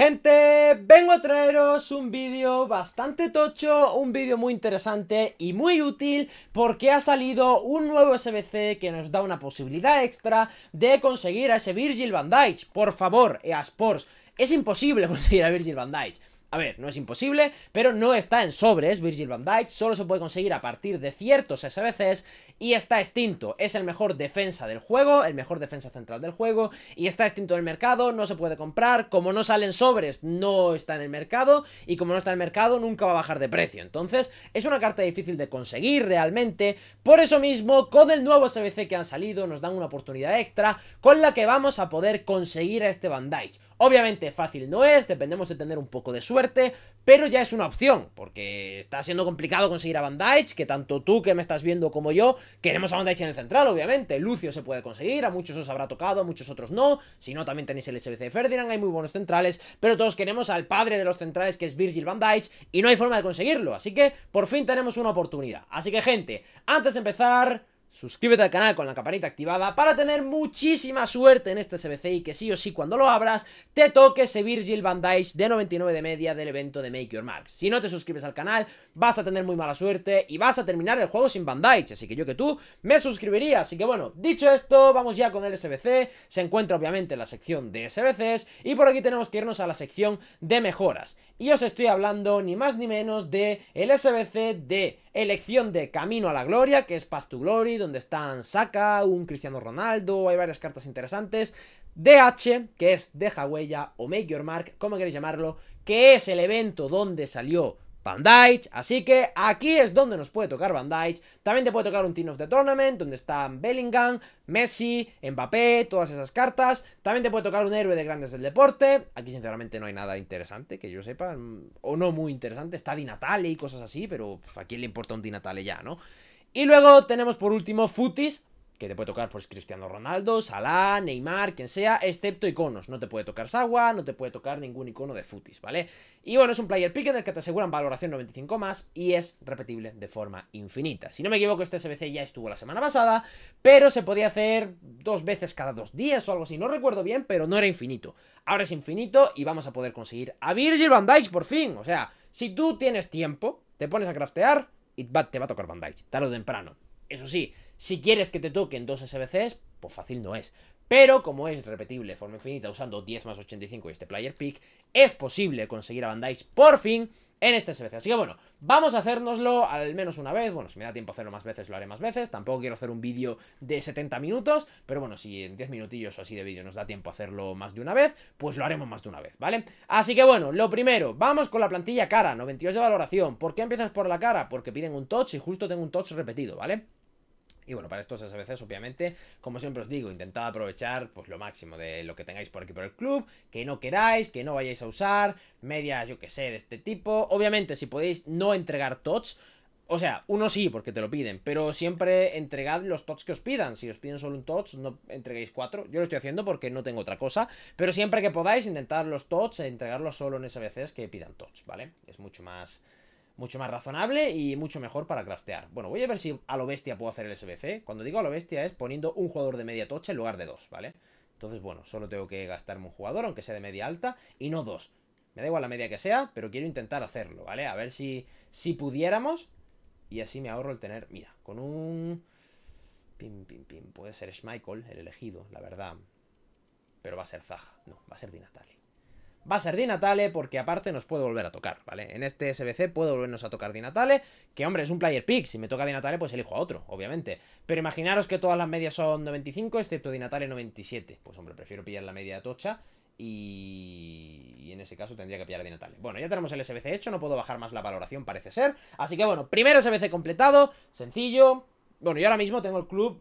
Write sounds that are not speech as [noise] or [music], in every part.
Gente, vengo a traeros un vídeo bastante tocho, un vídeo muy interesante y muy útil porque ha salido un nuevo SBC que nos da una posibilidad extra de conseguir a ese Virgil van Dijk. Por favor, EA Sports, es imposible [laughs] conseguir a Virgil van Dijk. A ver, no es imposible, pero no está en sobres Virgil van Dijk, solo se puede conseguir a partir de ciertos SBCs y está extinto. Es el mejor defensa del juego, el mejor defensa central del juego y está extinto del mercado, no se puede comprar, como no salen sobres no está en el mercado y como no está en el mercado nunca va a bajar de precio. Entonces es una carta difícil de conseguir realmente, por eso mismo con el nuevo SBC que han salido nos dan una oportunidad extra con la que vamos a poder conseguir a este Van Dijk. Obviamente fácil no es, dependemos de tener un poco de suerte pero ya es una opción, porque está siendo complicado conseguir a Van Dijk, que tanto tú que me estás viendo como yo, queremos a Van Dijk en el central, obviamente. Lucio se puede conseguir, a muchos os habrá tocado, a muchos otros no. Si no, también tenéis el SBC de Ferdinand, hay muy buenos centrales, pero todos queremos al padre de los centrales, que es Virgil Van Dijk, y no hay forma de conseguirlo. Así que, por fin tenemos una oportunidad. Así que, gente, antes de empezar... Suscríbete al canal con la campanita activada para tener muchísima suerte en este SBC y que sí o sí cuando lo abras te toque ese Virgil van de 99 de media del evento de Make Your Mark. Si no te suscribes al canal vas a tener muy mala suerte y vas a terminar el juego sin van así que yo que tú me suscribiría. Así que bueno, dicho esto, vamos ya con el SBC. Se encuentra obviamente en la sección de SBCs y por aquí tenemos que irnos a la sección de mejoras. Y os estoy hablando ni más ni menos de el SBC de Elección de Camino a la Gloria, que es Path to Glory, donde están Saka, un Cristiano Ronaldo, hay varias cartas interesantes. DH, que es Deja Huella o Make Your Mark, como queréis llamarlo, que es el evento donde salió Van así que aquí es donde nos puede tocar Bandai. también te puede tocar un Team of the Tournament, donde están Bellingham, Messi, Mbappé, todas esas cartas, también te puede tocar un héroe de grandes del deporte, aquí sinceramente no hay nada interesante, que yo sepa, mm, o no muy interesante, está Di Natale y cosas así, pero a quién le importa un Di Natale ya, ¿no? Y luego tenemos por último Futis, que te puede tocar pues Cristiano Ronaldo, Salah, Neymar, quien sea, excepto iconos. No te puede tocar Sawa, no te puede tocar ningún icono de futis, ¿vale? Y bueno, es un player pick en el que te aseguran valoración 95 más y es repetible de forma infinita. Si no me equivoco, este SBC ya estuvo la semana pasada, pero se podía hacer dos veces cada dos días o algo así. No recuerdo bien, pero no era infinito. Ahora es infinito y vamos a poder conseguir a Virgil van Dijk por fin. O sea, si tú tienes tiempo, te pones a craftear y te va a tocar Van Dijk, tarde o temprano. Eso sí, si quieres que te toquen dos SBCs, pues fácil no es. Pero como es repetible de forma infinita usando 10 más 85 y este player pick, es posible conseguir a Bandai por fin en este SBC. Así que bueno, vamos a hacérnoslo al menos una vez. Bueno, si me da tiempo hacerlo más veces, lo haré más veces. Tampoco quiero hacer un vídeo de 70 minutos, pero bueno, si en 10 minutillos o así de vídeo nos da tiempo hacerlo más de una vez, pues lo haremos más de una vez, ¿vale? Así que bueno, lo primero, vamos con la plantilla cara, 92 de valoración. ¿Por qué empiezas por la cara? Porque piden un touch y justo tengo un touch repetido, ¿vale? Y bueno, para estos SBCs, obviamente, como siempre os digo, intentad aprovechar pues lo máximo de lo que tengáis por aquí por el club, que no queráis, que no vayáis a usar, medias, yo que sé, de este tipo. Obviamente, si podéis no entregar tots, o sea, uno sí, porque te lo piden, pero siempre entregad los tots que os pidan. Si os piden solo un tots, no entreguéis cuatro. Yo lo estoy haciendo porque no tengo otra cosa, pero siempre que podáis, intentar los tots e entregarlos solo en SBCs que pidan tots, ¿vale? Es mucho más mucho más razonable y mucho mejor para craftear. Bueno, voy a ver si a lo bestia puedo hacer el SBC. Cuando digo a lo bestia es poniendo un jugador de media tocha en lugar de dos, ¿vale? Entonces, bueno, solo tengo que gastarme un jugador, aunque sea de media alta, y no dos. Me da igual la media que sea, pero quiero intentar hacerlo, ¿vale? A ver si, si pudiéramos. Y así me ahorro el tener... Mira, con un... Pim, pim, pim. Puede ser Schmeichel, el elegido, la verdad. Pero va a ser Zaja. No, va a ser Di va a ser Di Natale porque aparte nos puede volver a tocar, ¿vale? En este SBC puedo volvernos a tocar Di Natale, que hombre, es un player pick, si me toca Di Natale pues elijo a otro, obviamente. Pero imaginaros que todas las medias son 95, excepto Di Natale 97. Pues hombre, prefiero pillar la media tocha y... y... en ese caso tendría que pillar a Di Natale. Bueno, ya tenemos el SBC hecho, no puedo bajar más la valoración parece ser. Así que bueno, primero SBC completado, sencillo... Bueno, yo ahora mismo tengo el club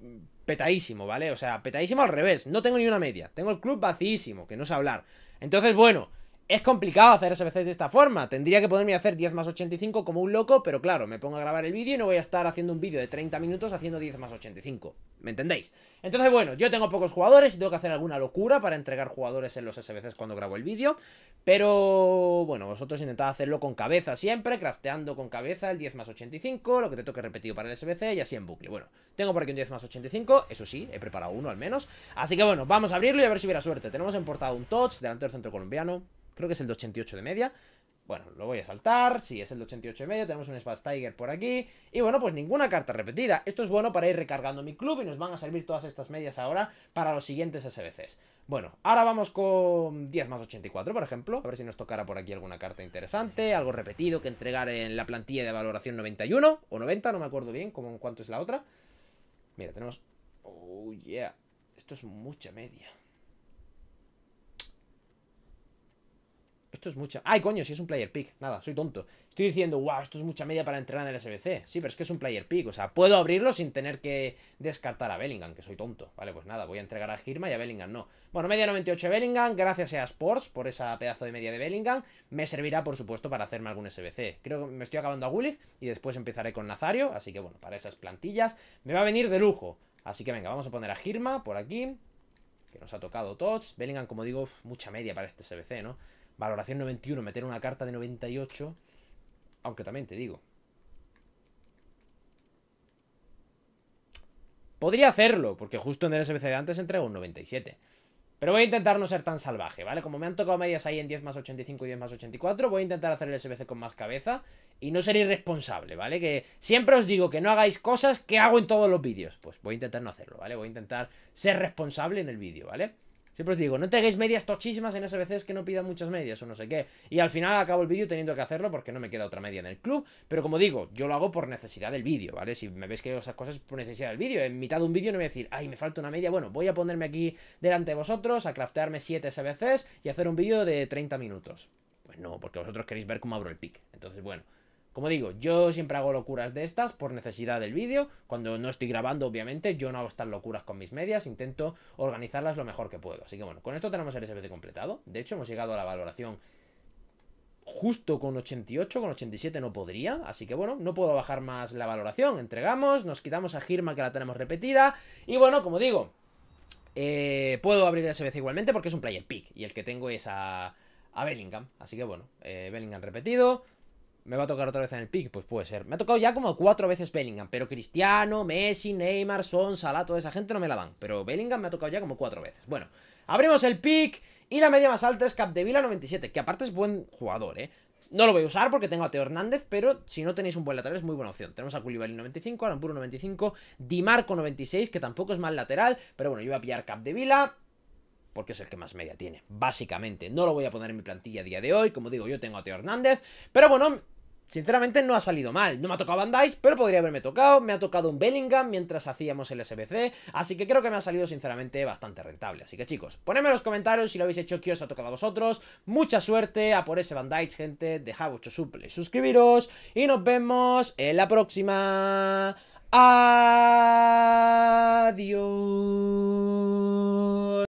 petadísimo, ¿vale? O sea, petadísimo al revés. No tengo ni una media. Tengo el club vacísimo, que no sé hablar. Entonces, bueno, es complicado hacer SBCs de esta forma. Tendría que poderme hacer 10 más 85 como un loco, pero claro, me pongo a grabar el vídeo y no voy a estar haciendo un vídeo de 30 minutos haciendo 10 más 85. ¿Me entendéis? Entonces, bueno, yo tengo pocos jugadores y tengo que hacer alguna locura para entregar jugadores en los SBCs cuando grabo el vídeo. Pero, bueno, vosotros intentad hacerlo con cabeza siempre, crafteando con cabeza el 10 más 85, lo que te toque repetido para el SBC y así en bucle. Bueno, tengo por aquí un 10 más 85, eso sí, he preparado uno al menos. Así que, bueno, vamos a abrirlo y a ver si hubiera suerte. Tenemos en un touch delante del centro colombiano. Creo que es el 88 de media. Bueno, lo voy a saltar, sí, es el 88 de media, tenemos un Spaz Tiger por aquí, y bueno, pues ninguna carta repetida. Esto es bueno para ir recargando mi club y nos van a servir todas estas medias ahora para los siguientes SBCs. Bueno, ahora vamos con 10 más 84, por ejemplo, a ver si nos tocará por aquí alguna carta interesante, algo repetido que entregar en la plantilla de valoración 91 o 90, no me acuerdo bien cuánto es la otra. Mira, tenemos... Oh, yeah, esto es mucha media. Esto es mucha... ¡Ay, coño! Si es un player pick. Nada, soy tonto. Estoy diciendo, wow, esto es mucha media para entrenar en el SBC. Sí, pero es que es un player pick. O sea, puedo abrirlo sin tener que descartar a Bellingham, que soy tonto. Vale, pues nada, voy a entregar a Girma y a Bellingham no. Bueno, media 98 Bellingham. Gracias a Sports por esa pedazo de media de Bellingham. Me servirá, por supuesto, para hacerme algún SBC. Creo que me estoy acabando a Willis y después empezaré con Nazario. Así que, bueno, para esas plantillas me va a venir de lujo. Así que venga, vamos a poner a Girma por aquí. Que nos ha tocado Tots. Bellingham, como digo, mucha media para este SBC, ¿no? Valoración 91, meter una carta de 98. Aunque también te digo. Podría hacerlo, porque justo en el SBC de antes entrego un 97. Pero voy a intentar no ser tan salvaje, ¿vale? Como me han tocado medias ahí en 10 más 85 y 10 más 84, voy a intentar hacer el SBC con más cabeza y no ser irresponsable, ¿vale? Que siempre os digo que no hagáis cosas que hago en todos los vídeos. Pues voy a intentar no hacerlo, ¿vale? Voy a intentar ser responsable en el vídeo, ¿vale? Siempre os digo, no tengáis medias tochísimas en SBCs que no pidan muchas medias o no sé qué. Y al final acabo el vídeo teniendo que hacerlo porque no me queda otra media en el club. Pero como digo, yo lo hago por necesidad del vídeo, ¿vale? Si me veis que esas cosas por necesidad del vídeo. En mitad de un vídeo no voy a decir, ay, me falta una media. Bueno, voy a ponerme aquí delante de vosotros, a craftearme 7 SBCs y hacer un vídeo de 30 minutos. Pues no, porque vosotros queréis ver cómo abro el pick. Entonces, bueno... Como digo, yo siempre hago locuras de estas por necesidad del vídeo. Cuando no estoy grabando, obviamente, yo no hago estas locuras con mis medias. Intento organizarlas lo mejor que puedo. Así que bueno, con esto tenemos el SBC completado. De hecho, hemos llegado a la valoración justo con 88, con 87 no podría, así que bueno, no puedo bajar más la valoración, entregamos, nos quitamos a Girma que la tenemos repetida, y bueno, como digo, eh, puedo abrir el SBC igualmente porque es un player pick, y el que tengo es a, a Bellingham, así que bueno, eh, Bellingham repetido, ¿Me va a tocar otra vez en el pick? Pues puede ser. Me ha tocado ya como cuatro veces Bellingham, pero Cristiano, Messi, Neymar, Son, Salah, toda esa gente no me la dan. Pero Bellingham me ha tocado ya como cuatro veces. Bueno, abrimos el pick y la media más alta es Capdevila 97, que aparte es buen jugador, ¿eh? No lo voy a usar porque tengo a Teo Hernández, pero si no tenéis un buen lateral es muy buena opción. Tenemos a Koulibaly 95, aramburu 95, Di Marco 96, que tampoco es mal lateral, pero bueno, yo voy a pillar Capdevila porque es el que más media tiene, básicamente. No lo voy a poner en mi plantilla a día de hoy, como digo, yo tengo a Teo Hernández, pero bueno, sinceramente no ha salido mal. No me ha tocado Bandai pero podría haberme tocado. Me ha tocado un Bellingham mientras hacíamos el SBC. Así que creo que me ha salido sinceramente bastante rentable. Así que chicos, ponedme en los comentarios si lo habéis hecho, que os ha tocado a vosotros. Mucha suerte a por ese Bandai gente. Dejad vuestro suple, suscribiros. Y nos vemos en la próxima. Adiós.